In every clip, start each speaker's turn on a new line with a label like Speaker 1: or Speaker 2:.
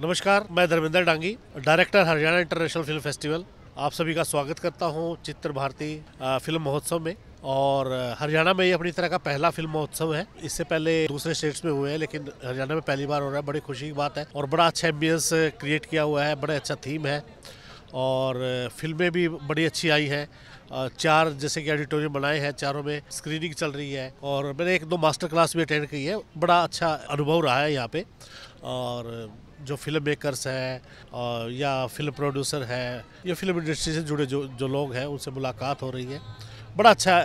Speaker 1: नमस्कार मैं Dharmendra Dangi director Haryana international film festival आप सभी का स्वागत करता हूं चित्र भारती फिल्म महोत्सव में और हरियाणा में ये अपनी तरह का पहला फिल्म महोत्सव है इससे पहले दूसरे स्टेट्स में हुए हैं लेकिन हरियाणा में पहली बार हो रहा है बड़ी खुशी की बात है और बड़ा अच्छा एम्बियंस क्रिएट किया हुआ है बड़ा अच्छा थीम है और फिल्में भी बड़ी अच्छी आई हैं चार जैसे कि ऑडिटोरियम बनाए हैं चारों में स्क्रीनिंग चल रही है और मैंने एक दो मास्टर क्लास भी अटेंड की है बड़ा अच्छा अनुभव रहा है यहाँ पे और जो फिल्म मेकर्स हैं और या फिल्म प्रोड्यूसर हैं या फिल्म इंडस्ट्री से जुड़े जो जो लोग हैं उनसे मुलाकात हो रही है बड़ा अच्छा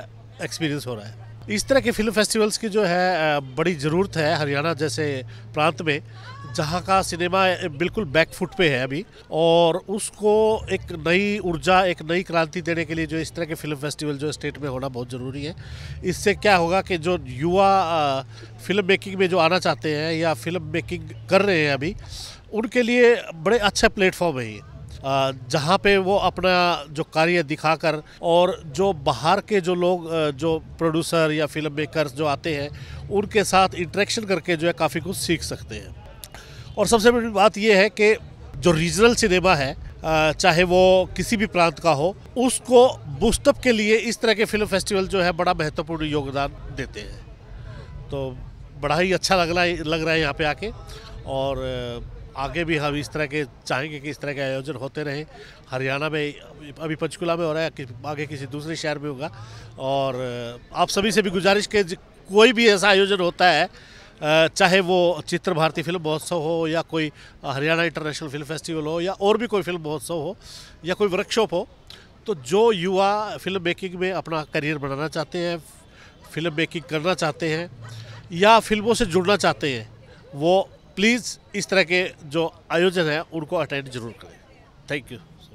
Speaker 1: एक्सपीरियंस हो रहा है इस तरह के फिल्म फेस्टिवल्स की जो है बड़ी ज़रूरत है हरियाणा जैसे प्रांत में जहाँ का सिनेमा बिल्कुल बैकफुट पे है अभी और उसको एक नई ऊर्जा एक नई क्रांति देने के लिए जो इस तरह के फिल्म फेस्टिवल जो स्टेट में होना बहुत ज़रूरी है इससे क्या होगा कि जो युवा फिल्म मेकिंग में जो आना चाहते हैं या फिल्म मेकिंग कर रहे हैं अभी उनके लिए बड़े अच्छे प्लेटफॉर्म है ये जहाँ पे वो अपना जो कार्य दिखाकर और जो बाहर के जो लोग जो प्रोड्यूसर या फिल्म मेकर्स जो आते हैं उनके साथ इंट्रैक्शन करके जो है काफ़ी कुछ सीख सकते हैं और सबसे बड़ी बात यह है कि जो रीजनल सिनेमा है चाहे वो किसी भी प्रांत का हो उसको बूस्टअप के लिए इस तरह के फिल्म फेस्टिवल जो है बड़ा महत्वपूर्ण योगदान देते हैं तो बड़ा ही अच्छा लग रहा है लग रहा है यहाँ पे आके और आगे भी हम इस तरह के चाहेंगे कि इस तरह के आयोजन होते रहें हरियाणा में अभी पंचकुला में हो रहा है कि आगे किसी दूसरे शहर में होगा और आप सभी से भी गुजारिश के कोई भी ऐसा आयोजन होता है चाहे वो चित्र भारती फिल्म महोत्सव हो या कोई हरियाणा इंटरनेशनल फिल्म फेस्टिवल हो या और भी कोई फिल्म महोत्सव हो या कोई वर्कशॉप हो तो जो युवा फिल्म मेकिंग में अपना करियर बनाना चाहते हैं फिल्म मेकिंग करना चाहते हैं या फिल्मों से जुड़ना चाहते हैं वो प्लीज़ इस तरह के जो आयोजन हैं उनको अटेंड जरूर करें थैंक यू